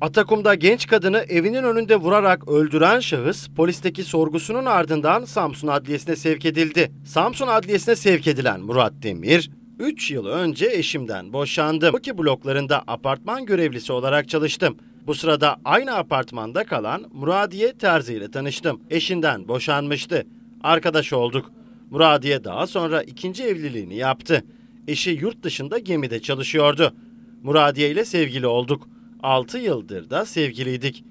Atakum'da genç kadını evinin önünde vurarak öldüren şahıs polisteki sorgusunun ardından Samsun Adliyesi'ne sevk edildi. Samsun Adliyesi'ne sevk edilen Murat Demir, 3 yıl önce eşimden boşandım. Buki bloklarında apartman görevlisi olarak çalıştım. Bu sırada aynı apartmanda kalan Muradiye Terzi ile tanıştım. Eşinden boşanmıştı. Arkadaş olduk. Muradiye daha sonra ikinci evliliğini yaptı. Eşi yurt dışında gemide çalışıyordu. Muradiye ile sevgili olduk. 6 yıldır da sevgiliydik.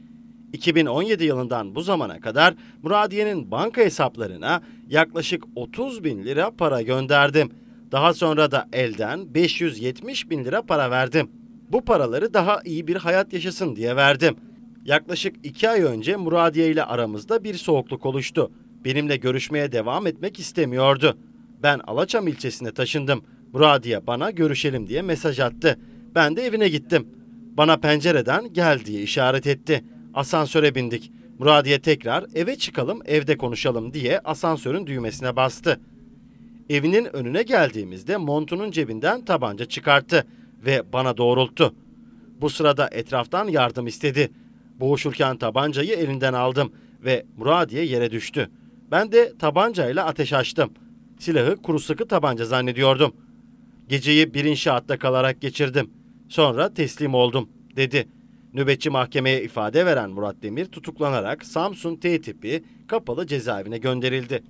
2017 yılından bu zamana kadar Muradiye'nin banka hesaplarına yaklaşık 30 bin lira para gönderdim. Daha sonra da elden 570 bin lira para verdim. Bu paraları daha iyi bir hayat yaşasın diye verdim. Yaklaşık 2 ay önce Muradiye ile aramızda bir soğukluk oluştu. Benimle görüşmeye devam etmek istemiyordu. Ben Alaçam ilçesine taşındım. Muradiye bana görüşelim diye mesaj attı. Ben de evine gittim. Bana pencereden gel diye işaret etti. Asansöre bindik. Muradiye tekrar eve çıkalım evde konuşalım diye asansörün düğmesine bastı. Evinin önüne geldiğimizde montunun cebinden tabanca çıkarttı ve bana doğrulttu. Bu sırada etraftan yardım istedi. Boğuşurken tabancayı elinden aldım ve Muradiye yere düştü. Ben de tabancayla ateş açtım. Silahı kuru sıkı tabanca zannediyordum. Geceyi bir inşaatta kalarak geçirdim.'' Sonra teslim oldum, dedi. Nöbetçi mahkemeye ifade veren Murat Demir tutuklanarak Samsun T tipi kapalı cezaevine gönderildi.